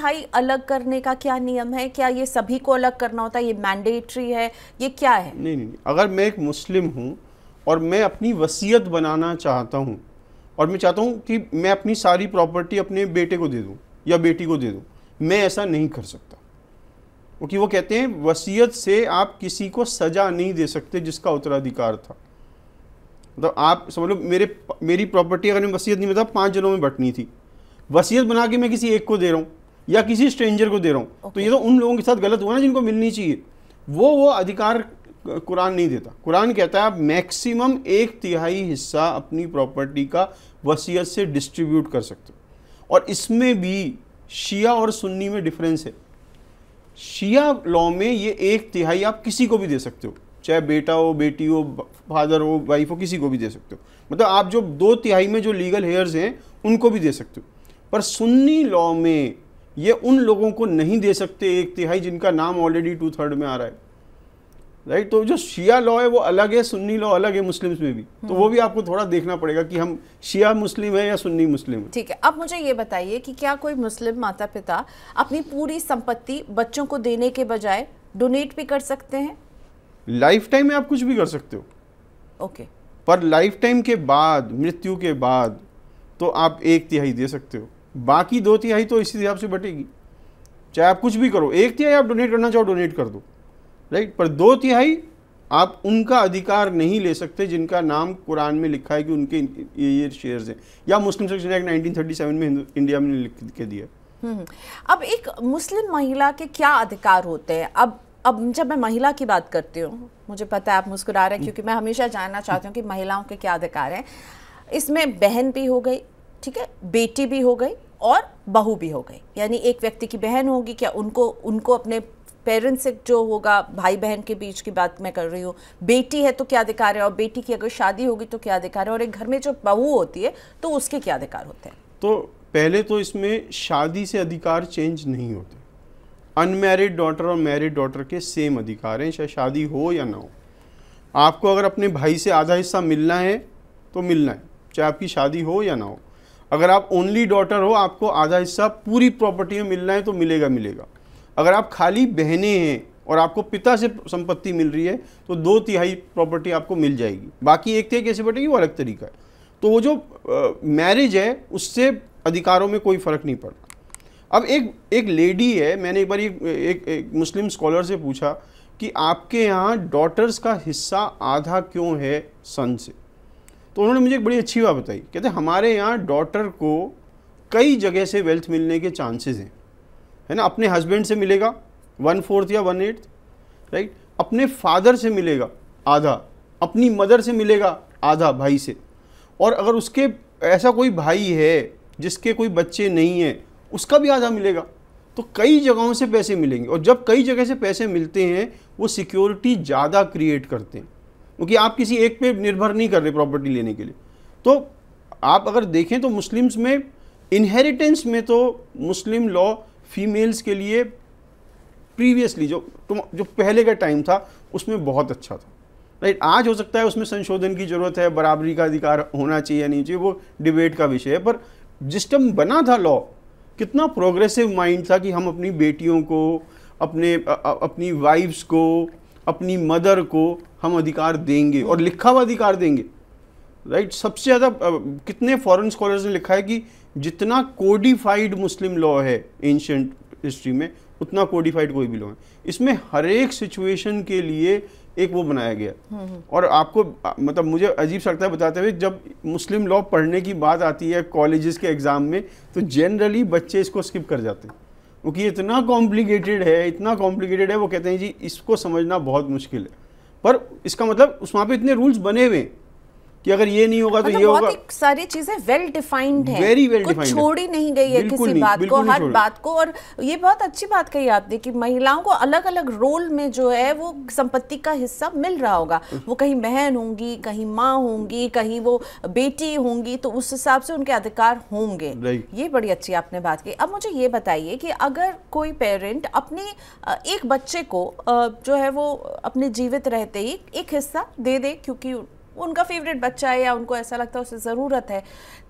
तिहाई अलग करने का क्या नियम है क्या ये सभी को अलग करना होता है ये मैंडेटरी है ये क्या है नहीं नहीं अगर मैं एक मुस्लिम हूँ और मैं अपनी वसीयत बनाना चाहता हूँ और मैं चाहता हूँ कि मैं अपनी सारी प्रॉपर्टी अपने बेटे को दे दूँ या बेटी को दे दूँ मैं ऐसा नहीं कर सकता क्योंकि वो कहते हैं वसीयत से आप किसी को सज़ा नहीं दे सकते जिसका उत्तराधिकार था मतलब आप समझ लो मेरे मेरी प्रॉपर्टी अगर मैं वसीयत नहीं बता मतलब पाँच जनों में बटनी थी वसीयत बना के मैं किसी एक को दे रहा हूँ या किसी स्ट्रेंजर को दे रहा हूँ तो okay. तो ये तो उन लोगों के साथ गलत हुआ ना जिनको मिलनी चाहिए वो वो अधिकार कुरान नहीं देता कुरान कहता है आप मैक्सिमम एक तिहाई हिस्सा अपनी प्रॉपर्टी का वसीयत से डिस्ट्रीब्यूट कर सकते हो और इसमें भी शिया और सुन्नी में डिफरेंस है शिया लॉ में ये एक तिहाई आप किसी को भी दे सकते हो चाहे बेटा हो बेटी हो फादर हो वाइफ हो किसी को भी दे सकते हो मतलब आप जो दो तिहाई में जो लीगल हेयर्स हैं उनको भी दे सकते हो पर सुन्नी लॉ में ये उन लोगों को नहीं दे सकते एक तिहाई जिनका नाम ऑलरेडी टू थर्ड में आ रहा है राइट तो जो शिया लॉ है वो अलग है सुन्नी लॉ अलग है मुस्लिम में भी तो वो भी हम्म। आपको थोड़ा देखना पड़ेगा कि हम शिया मुस्लिम है या सुन्नी मुस्लिम है ठीक है अब मुझे ये बताइए कि क्या कोई मुस्लिम माता पिता अपनी पूरी संपत्ति बच्चों को देने के बजाय डोनेट भी कर सकते हैं लाइफ टाइम में आप कुछ भी कर सकते हो ओके okay. पर लाइफ टाइम के बाद मृत्यु के बाद तो आप एक तिहाई दे सकते हो बाकी दो तिहाई तो इसी हिसाब से बटेगी चाहे आप कुछ भी करो एक तिहाई आप डोनेट करना चाहो डोनेट कर दो राइट पर दो तिहाई आप उनका अधिकार नहीं ले सकते जिनका नाम कुरान में लिखा है कि उनके ये शेयर्स हैं या मुस्लिम सेक्शन एक्ट 1937 में इंडिया में लिख के दिया हम्म, हम्म। अब एक मुस्लिम महिला के क्या अधिकार होते हैं अब अब जब मैं महिला की बात करती हूँ मुझे पता है आप मुस्कुरा रहे हैं क्योंकि मैं हमेशा जानना चाहती हूँ कि महिलाओं के क्या अधिकार हैं इसमें बहन भी हो गई ठीक है बेटी भी हो गई और बहू भी हो गई यानी एक व्यक्ति की बहन होगी क्या उनको उनको अपने पेरेंट्स से जो होगा भाई बहन के बीच की बात मैं कर रही हूँ बेटी है तो क्या अधिकार है और बेटी की अगर शादी होगी तो क्या अधिकार है और एक घर में जो बहू होती है तो उसके क्या अधिकार होते हैं तो पहले तो इसमें शादी से अधिकार चेंज नहीं होते अनमेरिड डॉटर और मैरिड डॉटर के सेम अधिकार हैं चाहे शादी हो या ना हो आपको अगर अपने भाई से आधा हिस्सा मिलना है तो मिलना है चाहे आपकी शादी हो या ना हो अगर आप ओनली डॉटर हो आपको आधा हिस्सा पूरी प्रॉपर्टी में मिलना है तो मिलेगा मिलेगा अगर आप खाली बहने हैं और आपको पिता से संपत्ति मिल रही है तो दो तिहाई प्रॉपर्टी आपको मिल जाएगी बाकी एक तिहाई कैसे बटेगी वो अलग तरीका है तो वो जो मैरिज है उससे अधिकारों में कोई फ़र्क नहीं पड़ता अब एक एक लेडी है मैंने एक बार एक, एक, एक मुस्लिम स्कॉलर से पूछा कि आपके यहाँ डॉटर्स का हिस्सा आधा क्यों है सन से तो उन्होंने मुझे एक बड़ी अच्छी बात बताई कहते हमारे यहाँ डॉटर को कई जगह से वेल्थ मिलने के चांसेस हैं है ना अपने हस्बैंड से मिलेगा वन फोर्थ या वन एट्थ राइट अपने फादर से मिलेगा आधा अपनी मदर से मिलेगा आधा भाई से और अगर उसके ऐसा कोई भाई है जिसके कोई बच्चे नहीं हैं उसका भी आधा मिलेगा तो कई जगहों से पैसे मिलेंगे और जब कई जगह से पैसे मिलते हैं वो सिक्योरिटी ज़्यादा क्रिएट करते हैं क्योंकि आप किसी एक पे निर्भर नहीं कर रहे प्रॉपर्टी लेने के लिए तो आप अगर देखें तो मुस्लिम्स में इनहेरिटेंस में तो मुस्लिम लॉ फीमेल्स के लिए प्रीवियसली जो जो पहले का टाइम था उसमें बहुत अच्छा था राइट आज हो सकता है उसमें संशोधन की ज़रूरत है बराबरी का अधिकार होना चाहिए या नहीं चाहिए वो डिबेट का विषय है पर जिस टाइम बना था लॉ कितना प्रोग्रेसिव माइंड था कि हम अपनी बेटियों को अपने अपनी वाइफ्स को अपनी मदर को हम अधिकार देंगे और लिखा हुआ अधिकार देंगे राइट right? सबसे ज़्यादा कितने फॉरेन स्कॉलर्स ने लिखा है कि जितना कोडिफाइड मुस्लिम लॉ है एंशंट हिस्ट्री में उतना कोडिफाइड कोई भी लॉ है इसमें हर एक सिचुएशन के लिए एक वो बनाया गया हम्म, हम्म। और आपको मतलब मुझे अजीब सकता है बताते हुए जब मुस्लिम लॉ पढ़ने की बात आती है कॉलेजेस के एग्ज़ाम में तो जनरली बच्चे इसको स्किप कर जाते हैं क्योंकि इतना कॉम्प्लिकेटेड है इतना कॉम्प्लिकेटेड है वो कहते हैं जी इसको समझना बहुत मुश्किल है पर इसका मतलब उस वहाँ पर इतने रूल्स बने हुए हैं कि अगर ये नहीं होगा तो मतलब ये होगा सारी चीजें वेल डिफाइंड है वेरी वेल डिफाइंड छोड़ी नहीं गई है किसी बात को हर बात को और ये बहुत अच्छी बात कही आपने कि महिलाओं को अलग अलग रोल में जो है वो संपत्ति का हिस्सा मिल रहा होगा वो कहीं बहन होंगी कहीं माँ होंगी कहीं वो बेटी होंगी तो उस हिसाब से उनके अधिकार होंगे ये बड़ी अच्छी आपने बात की अब मुझे ये बताइए कि अगर कोई पेरेंट अपने एक बच्चे को जो है वो अपने जीवित रहते ही एक हिस्सा दे दे क्योंकि उनका फेवरेट बच्चा है या उनको ऐसा लगता है उसे ज़रूरत है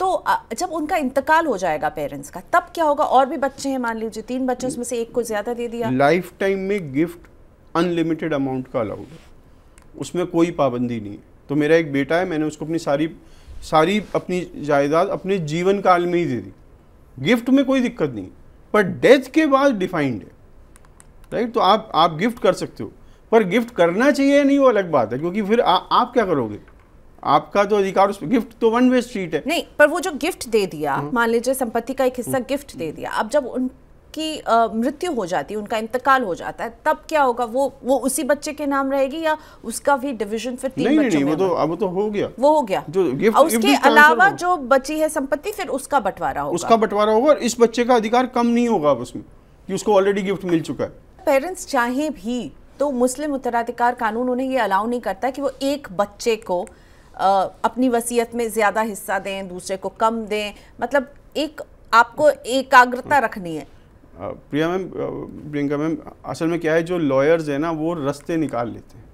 तो जब उनका इंतकाल हो जाएगा पेरेंट्स का तब क्या होगा और भी बच्चे हैं मान लीजिए तीन बच्चे उसमें से एक को ज़्यादा दे दिया लाइफ टाइम में गिफ्ट अनलिमिटेड अमाउंट का अलाउड है उसमें कोई पाबंदी नहीं है तो मेरा एक बेटा है मैंने उसको अपनी सारी सारी अपनी जायदाद अपने जीवन काल में ही दे दी गिफ्ट में कोई दिक्कत नहीं पर डेथ के बाद डिफाइंड है राइट तो आप आप गिफ्ट कर सकते हो पर गिफ्ट करना चाहिए नहीं वो अलग बात है क्योंकि फिर आ, आप क्या करोगे आपका तो अधिकार उस गिफ्ट तो वन वे स्ट्रीट है नहीं पर वो जो गिफ्ट दे दिया हम्म। मान लीजिए संपत्ति का एक हिस्सा हम्म। गिफ्ट दे दिया अब जब उन की मृत्यु हो जाती है उनका इंतकाल हो जाता है तब क्या होगा वो वो उसी बच्चे के नाम रहेगी या उसका भी डिविजन फिर तीन नहीं, नहीं, बच्चों नहीं, में वो तो अब तो हो गया वो हो गया जो गिफ्ट, और उसके अलावा जो बची है संपत्ति फिर उसका बंटवारा होगा उसका बंटवारा होगा इस बच्चे का अधिकार कम नहीं होगा उसमें कि उसको ऑलरेडी गिफ्ट मिल चुका है पेरेंट्स चाहे भी तो मुस्लिम उत्तराधिकार कानून उन्हें ये अलाउ नहीं करता कि वो एक बच्चे को आ, अपनी वसीयत में ज़्यादा हिस्सा दें दूसरे को कम दें मतलब एक आपको एकाग्रता रखनी है प्रिया मैम प्रियंका मैम असल में क्या है जो लॉयर्स हैं ना वो रस्ते निकाल लेते हैं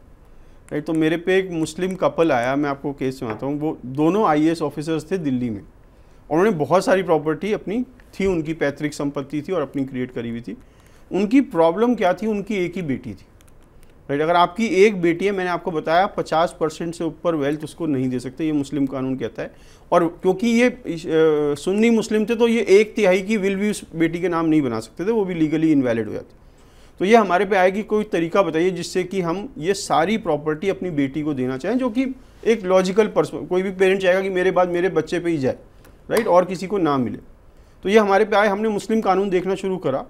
राइट तो मेरे पे एक मुस्लिम कपल आया मैं आपको केस सुनाता हूँ वो दोनों आई ऑफिसर्स थे दिल्ली में उन्होंने बहुत सारी प्रॉपर्टी अपनी थी उनकी पैतृक संपत्ति थी और अपनी क्रिएट करी हुई थी उनकी प्रॉब्लम क्या थी उनकी एक ही बेटी थी राइट अगर आपकी एक बेटी है मैंने आपको बताया पचास परसेंट से ऊपर वेल्थ उसको नहीं दे सकते ये मुस्लिम कानून कहता है और क्योंकि ये सुन्नी मुस्लिम थे तो ये एक तिहाई की विल भी उस बेटी के नाम नहीं बना सकते थे वो भी लीगली इनवैलिड हो जाती तो ये हमारे पे आएगी कोई तरीका बताइए जिससे कि हम ये सारी प्रॉपर्टी अपनी बेटी को देना चाहें जो कि एक लॉजिकल पर्सन कोई भी पेरेंट चाहेगा कि मेरे बाद मेरे बच्चे पे ही जाए राइट और किसी को ना मिले तो ये हमारे पे आए हमने मुस्लिम कानून देखना शुरू करा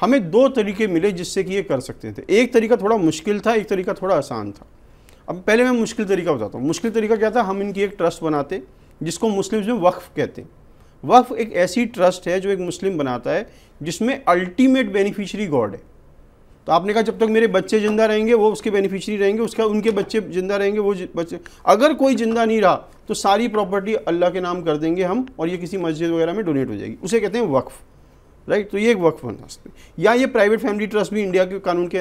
हमें दो तरीके मिले जिससे कि ये कर सकते थे एक तरीका थोड़ा मुश्किल था एक तरीका थोड़ा आसान था अब पहले मैं मुश्किल तरीका बताता हूँ मुश्किल तरीका क्या था हम इनकी एक ट्रस्ट बनाते जिसको मुस्लिम्स में वक्फ कहते हैं वक्फ एक ऐसी ट्रस्ट है जो एक मुस्लिम बनाता है जिसमें अल्टीमेट बेनिफिशरी गॉड है तो आपने कहा जब तक मेरे बच्चे जिंदा रहेंगे वो उसके बेनिफिशरी रहेंगे उसका उनके बच्चे जिंदा रहेंगे वो बच्चे अगर कोई जिंदा नहीं रहा तो सारी प्रॉपर्टी अल्लाह के नाम कर देंगे हम और ये किसी मस्जिद वगैरह में डोनेट हो जाएगी उसे कहते हैं वक्फ़ राइट तो ये एक वक्फ बना सकते या ये प्राइवेट फैमिली ट्रस्ट भी इंडिया के कानून के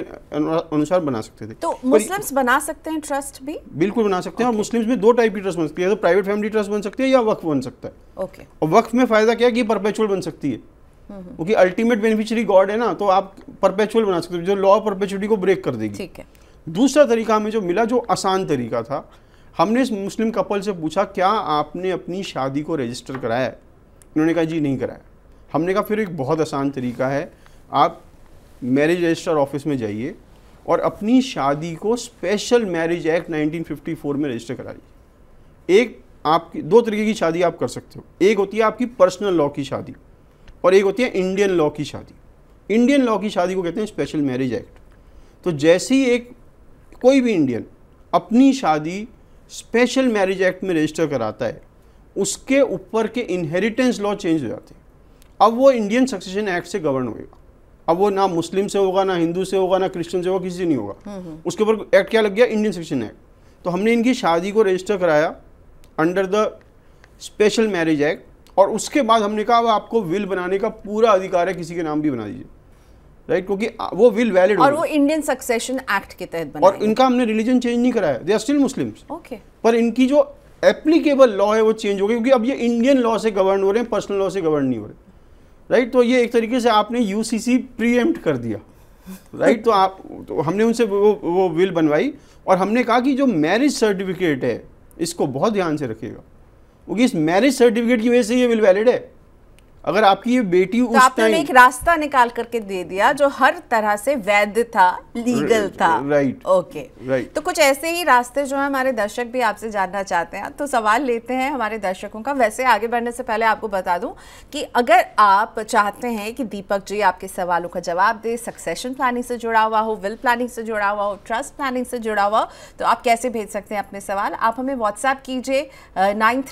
अनुसार बना सकते थे तो मुस्लिम्स बना सकते हैं ट्रस्ट भी बिल्कुल बना सकते हैं और मुस्लिम्स में दो टाइप की ट्रस्ट बन सकती है तो प्राइवेट फैमिली ट्रस्ट बन सकती है या वक्फ बन सकता है ओके और वक्फ में फायदा क्या है कि परपेचुअल बन सकती है हम्म, हम्म। क्योंकि अल्टीमेट बेनिफिशरी गॉड है ना तो आप परपेचुअल बना सकते हो जो लॉ ऑफ परपेचुअटी को ब्रेक कर देगी ठीक है दूसरा तरीका हमें जो मिला जो आसान तरीका था हमने इस मुस्लिम कपल से पूछा क्या आपने अपनी शादी को रजिस्टर कराया उन्होंने कहा जी नहीं कराया हमने कहा फिर एक बहुत आसान तरीका है आप मैरिज रजिस्टर ऑफिस में जाइए और अपनी शादी को स्पेशल मैरिज एक्ट 1954 में रजिस्टर कराइए एक आपकी दो तरीके की शादी आप कर सकते हो एक होती है आपकी पर्सनल लॉ की शादी और एक होती है इंडियन लॉ की शादी इंडियन लॉ की शादी को कहते हैं स्पेशल मैरिज एक्ट तो जैसे ही एक कोई भी इंडियन अपनी शादी स्पेशल मैरिज एक्ट में रजिस्टर कराता है उसके ऊपर के इनहेरिटेंस लॉ चेंज हो जाते हैं अब वो इंडियन सक्सेशन एक्ट से गवर्न होगा अब वो ना मुस्लिम से होगा ना हिंदू से होगा ना क्रिश्चियन से होगा किसी से नहीं होगा हम्म, हम्म। उसके ऊपर एक्ट क्या लग गया इंडियन सेक्शन एक्ट तो हमने इनकी शादी को रजिस्टर कराया under the special marriage act और उसके बाद हमने कहा आपको विल बनाने का पूरा अधिकार है किसी के नाम भी बना दीजिए राइट क्योंकि वो विल वैलिड और वो इंडियन सक्सेशन एक्ट के तहत और इनका हमने रिलीजन चेंज नहीं कराया they are still Muslim okay पर इनकी जो एप्लीकेबल लॉ है वो चेंज हो गई क्योंकि अब ये इंडियन लॉ से गवर्न हो रहे हैं पर्सनल लॉ से गवर्न नहीं हो रहे हैं राइट तो ये एक तरीके से आपने यू सी सी कर दिया राइट तो आप तो हमने उनसे वो वो विल बनवाई और हमने कहा कि जो मैरिज सर्टिफिकेट है इसको बहुत ध्यान से रखिएगा क्योंकि इस मैरिज सर्टिफिकेट की वजह से ये विल वैलिड है अगर आपकी ये बेटी तो उस आपने एक रास्ता निकाल करके दे दिया जो हर तरह से वैध था लीगल था राइट ओके राइट तो कुछ ऐसे ही रास्ते जो है हमारे दर्शक भी आपसे जानना चाहते हैं तो सवाल लेते हैं हमारे दर्शकों का वैसे आगे बढ़ने से पहले आपको बता दूं कि अगर आप चाहते हैं कि दीपक जी आपके सवालों का जवाब दे सक्सेशन प्लानिंग से जुड़ा हुआ हो विल प्लानिंग से जुड़ा हुआ हो ट्रस्ट प्लानिंग से जुड़ा हुआ हो तो आप कैसे भेज सकते हैं अपने सवाल आप हमें व्हाट्सएप कीजिए नाइन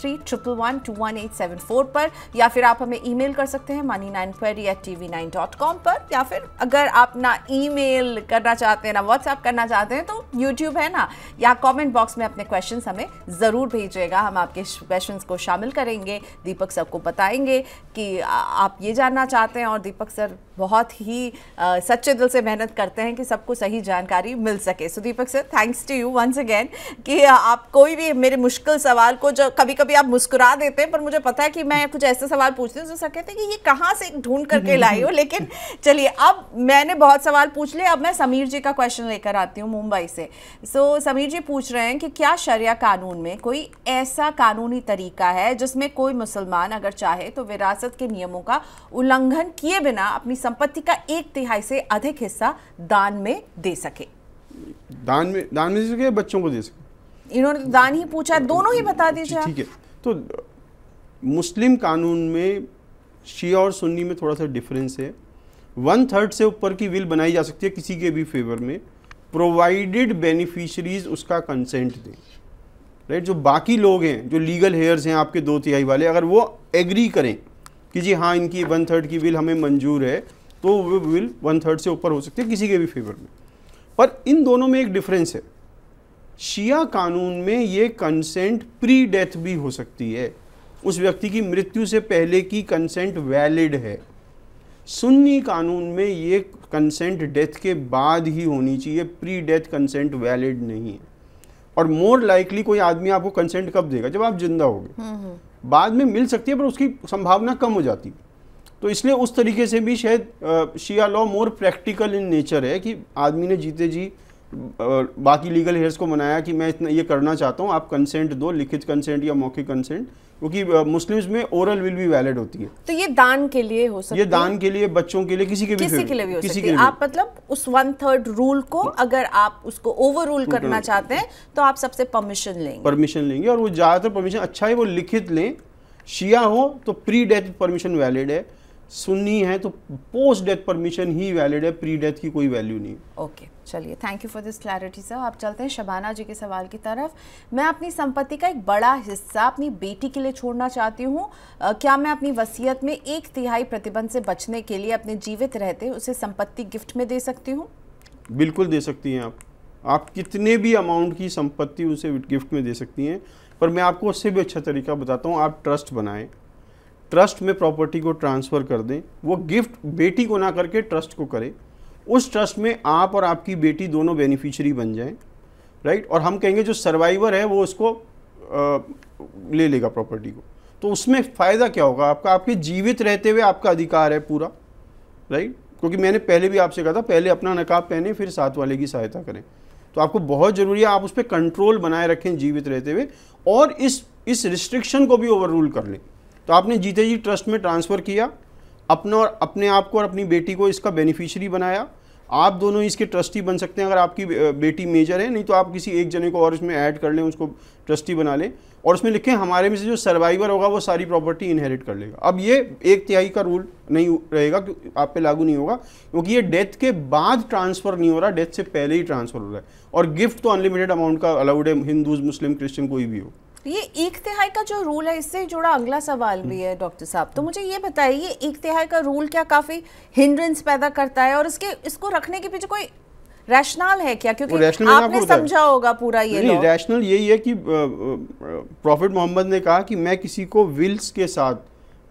पर या फिर आप हमें ई ईमेल कर सकते हैं money nine query at T V nine dot com पर या फिर अगर आप ना ईमेल करना चाहते हैं ना व्हाट्सएप करना चाहते हैं तो यूट्यूब है ना या कमेंट बॉक्स में अपने क्वेश्चन हमें ज़रूर भेजिएगा हम आपके क्वेश्चन को शामिल करेंगे दीपक सर को बताएंगे कि आप ये जानना चाहते हैं और दीपक सर बहुत ही आ, सच्चे दिल से मेहनत करते हैं कि सबको सही जानकारी मिल सके so Deepak sir thanks to you once again कि आप कोई भी मेरे मुश्किल सवाल को जो कभी कभी आप मुस्कुरा देते हैं पर मुझे पता है कि मैं कुछ ऐसे सवाल पूछती हूँ जो सर कहते हैं कि ये कहाँ से ढूंढ करके हम्म। लाई हो लेकिन चलिए अब मैंने बहुत सवाल पूछ लिए अब मैं समीर जी का क्वेश्चन लेकर आती हूँ मुंबई से सो so, समीर जी पूछ रहे हैं कि क्या शरिया कानून में कोई ऐसा कानूनी तरीका है जिसमें कोई मुसलमान अगर चाहे तो विरासत के नियमों का उल्लंघन किए बिना अपनी संपत्ति का एक तिहाई से अधिक हिस्सा दान में दे सके दान में दान में दे सके बच्चों को दे सके इन्होंने तो दान ही पूछा दोनों ही बता दीजिए ठीक है तो मुस्लिम कानून में शिया और सुन्नी में थोड़ा सा डिफरेंस है वन थर्ड से ऊपर की विल बनाई जा सकती है किसी के भी फेवर में प्रोवाइडेड बेनिफिशरीज उसका कंसेंट दें राइट जो बाकी लोग हैं जो लीगल हेयर्स हैं आपके दो तिहाई वाले अगर वो एग्री करें कि जी हाँ इनकी वन थर्ड की विल हमें मंजूर है तो वो विल वन थर्ड से ऊपर हो सकती है किसी के भी फेवर में पर इन दोनों में एक डिफरेंस है शिया कानून में ये कंसेंट प्री डेथ भी हो सकती है उस व्यक्ति की मृत्यु से पहले की कंसेंट वैलिड है सुन्नी कानून में ये कंसेंट डेथ के बाद ही होनी चाहिए प्री डेथ कंसेंट वैलिड नहीं है और मोर लाइकली कोई आदमी आपको कंसेंट कब देगा जब आप जिंदा होगे हम्म, हम्म। बाद में मिल सकती है पर उसकी संभावना कम हो जाती है तो इसलिए उस तरीके से भी शायद Shia law more practical in nature है कि आदमी ने जीते जी बाकी लीगल हेयर्स को मनाया कि मैं इतना ये करना चाहता हूँ आप कंसेंट दो लिखित कंसेंट या मौखिक कंसेंट क्योंकि मुस्लिम्स में ओरल विल भी वैलिड होती है तो ये दान के लिए हो सकती है ये दान के लिए बच्चों के लिए किसी के भी किसी के लिए भी हो किसी सकती है आप मतलब उस वन थर्ड रूल को अगर आप उसको ओवर रूल करना चाहते हैं तो आप सबसे परमिशन लेंगे परमिशन लेंगे और वो ज़्यादातर परमिशन अच्छा है वो लिखित लें शिया हो तो प्री डेथ परमिशन वैलिड है सुन्नी है तो पोस्ट डेथ परमिशन ही वैलिड है प्री डेथ की कोई वैल्यू नहीं ओके चलिए thank you for this clarity sir आप चलते हैं शबाना जी के सवाल की तरफ मैं अपनी संपत्ति का एक बड़ा हिस्सा अपनी बेटी के लिए छोड़ना चाहती हूँ क्या मैं अपनी वसीयत में एक तिहाई प्रतिबंध से बचने के लिए अपने जीवित रहते उसे संपत्ति गिफ्ट में दे सकती हूँ बिल्कुल दे सकती हैं आप आप कितने भी अमाउंट की संपत्ति उसे गिफ्ट में दे सकती हैं पर मैं आपको उससे भी अच्छा तरीका बताता हूँ आप ट्रस्ट बनाएं ट्रस्ट में प्रॉपर्टी को ट्रांसफ़र कर दें वो गिफ्ट बेटी को ना करके ट्रस्ट को करें उस ट्रस्ट में आप और आपकी बेटी दोनों बेनिफिशरी बन जाएं राइट और हम कहेंगे जो सर्वाइवर है वो उसको आ, ले लेगा प्रॉपर्टी को तो उसमें फ़ायदा क्या होगा आपका आपके जीवित रहते हुए आपका अधिकार है पूरा राइट क्योंकि मैंने पहले भी आपसे कहा था पहले अपना नकाब पहने फिर साथ वाले की सहायता करें तो आपको बहुत ज़रूरी है आप उस पर कंट्रोल बनाए रखें जीवित रहते हुए और इस इस रिस्ट्रिक्शन को भी ओवर रूल कर लें तो आपने जीते जी ट्रस्ट में ट्रांसफ़र किया अपना और अपने आप को और अपनी बेटी को इसका बेनिफिशियरी बनाया आप दोनों इसके ट्रस्टी बन सकते हैं अगर आपकी बेटी मेजर है नहीं तो आप किसी एक जने को और इसमें ऐड कर लें उसको ट्रस्टी बना लें और उसमें लिखें हमारे में से जो सर्वाइवर होगा वो सारी प्रॉपर्टी इनहेरिट कर लेगा अब ये एक तिहाई का रूल नहीं रहेगा आप पे लागू नहीं होगा क्योंकि ये डेथ के बाद ट्रांसफ़र नहीं हो रहा डेथ से पहले ही ट्रांसफ़र हो रहा है और गिफ्ट तो अनलिमिटेड अमाउंट का अलाउड है हिंदूज मुस्लिम क्रिश्चियन कोई भी हो ये एक तिहाई का जो रूल है इससे जुड़ा अगला सवाल भी है डॉक्टर साहब तो मुझे ये बताइए ये एक तिहाई का रूल क्या काफी हिंड्रेंस पैदा करता है और इसके इसको रखने के पीछे कोई रैशनल है क्या क्योंकि आपने समझा होगा पूरा ये नहीं रैशनल यही है कि प्रॉफिट मोहम्मद ने कहा कि मैं किसी को विल्स के साथ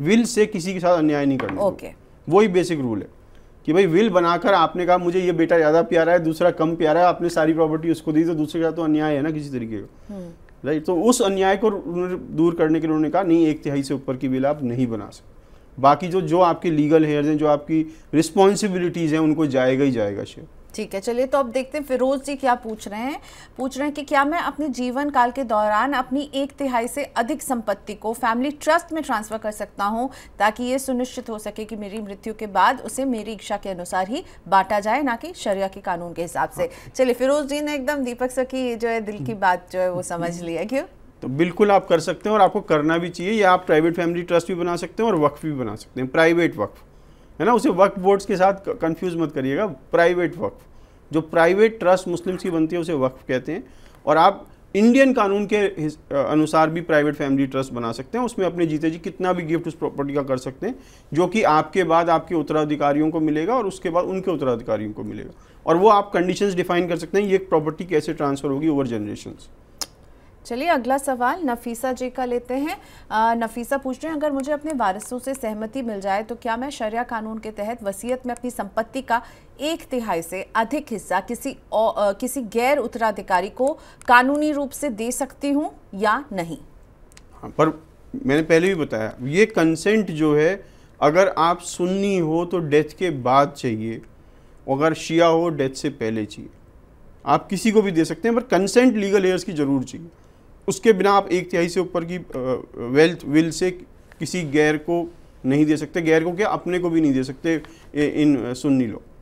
विल से किसी के साथ अन्याय नहीं करूँगा ओके वही बेसिक रूल है कि भाई विल बनाकर आपने कहा मुझे ये बेटा ज़्यादा प्यारा है दूसरा कम प्यारा है आपने सारी प्रॉपर्टी उसको दी तो दूसरे का तो अन्याय है ना किसी तरीके का हम्म। राइट तो उस अन्याय को उन्होंने दूर करने के लिए उन्होंने कहा नहीं एक तिहाई से ऊपर की बिल आप नहीं बना सकते बाकी जो जो आपके लीगल हेयर्स हैं जो आपकी रिस्पॉन्सिबिलिटीज़ हैं उनको जाएगा ही जाएगा शेयर ठीक है चलिए तो अब देखते हैं फिरोज जी क्या पूछ रहे हैं पूछ रहे हैं कि क्या मैं अपने जीवन काल के दौरान अपनी एक तिहाई से अधिक संपत्ति को फैमिली ट्रस्ट में ट्रांसफ़र कर सकता हूं ताकि ये सुनिश्चित हो सके कि मेरी मृत्यु के बाद उसे मेरी इच्छा के अनुसार ही बांटा जाए ना कि शरिया के कानून के हिसाब से हाँ। चलिए फिरोज जी ने एकदम दीपक सर की जो है दिल की हम्म। बात जो है वो समझ ली है क्यों तो बिल्कुल आप कर सकते हैं और आपको करना भी चाहिए या आप प्राइवेट फैमिली ट्रस्ट भी बना सकते हैं और वक्फ भी बना सकते हैं प्राइवेट वक्फ है ना उसे वक्फ बोर्ड्स के साथ कंफ्यूज मत करिएगा प्राइवेट वक्फ जो प्राइवेट ट्रस्ट मुस्लिम्स की बनती है उसे वक्फ कहते हैं और आप इंडियन कानून के अनुसार भी प्राइवेट फैमिली ट्रस्ट बना सकते हैं उसमें अपने जीते जी कितना भी गिफ्ट उस प्रॉपर्टी का कर सकते हैं जो कि आपके बाद आपके उत्तराधिकारियों को मिलेगा और उसके बाद उनके उत्तराधिकारियों को मिलेगा और वो आप कंडीशंस डिफाइन कर सकते हैं ये प्रॉपर्टी कैसे ट्रांसफ़र होगी ओवर जनरेशन चलिए अगला सवाल नफीसा जी का लेते हैं आ, नफीसा पूछ रहे हैं अगर मुझे अपने वारसों से सहमति मिल जाए तो क्या मैं शरिया कानून के तहत वसीयत में अपनी संपत्ति का एक तिहाई से अधिक हिस्सा किसी औ, आ, किसी गैर उत्तराधिकारी को कानूनी रूप से दे सकती हूँ या नहीं हाँ, पर मैंने पहले भी बताया ये कंसेंट जो है अगर आप सुन्नी हो तो डेथ के बाद चाहिए अगर शिया हो डेथ से पहले चाहिए आप किसी को भी दे सकते हैं पर कंसेंट लीगल एयर्स की ज़रूर चाहिए उसके बिना आप एक तिहाई से ऊपर की वेल्थ विल से किसी गैर को नहीं दे सकते गैर को क्या अपने को भी नहीं दे सकते इन सुन्नी लोग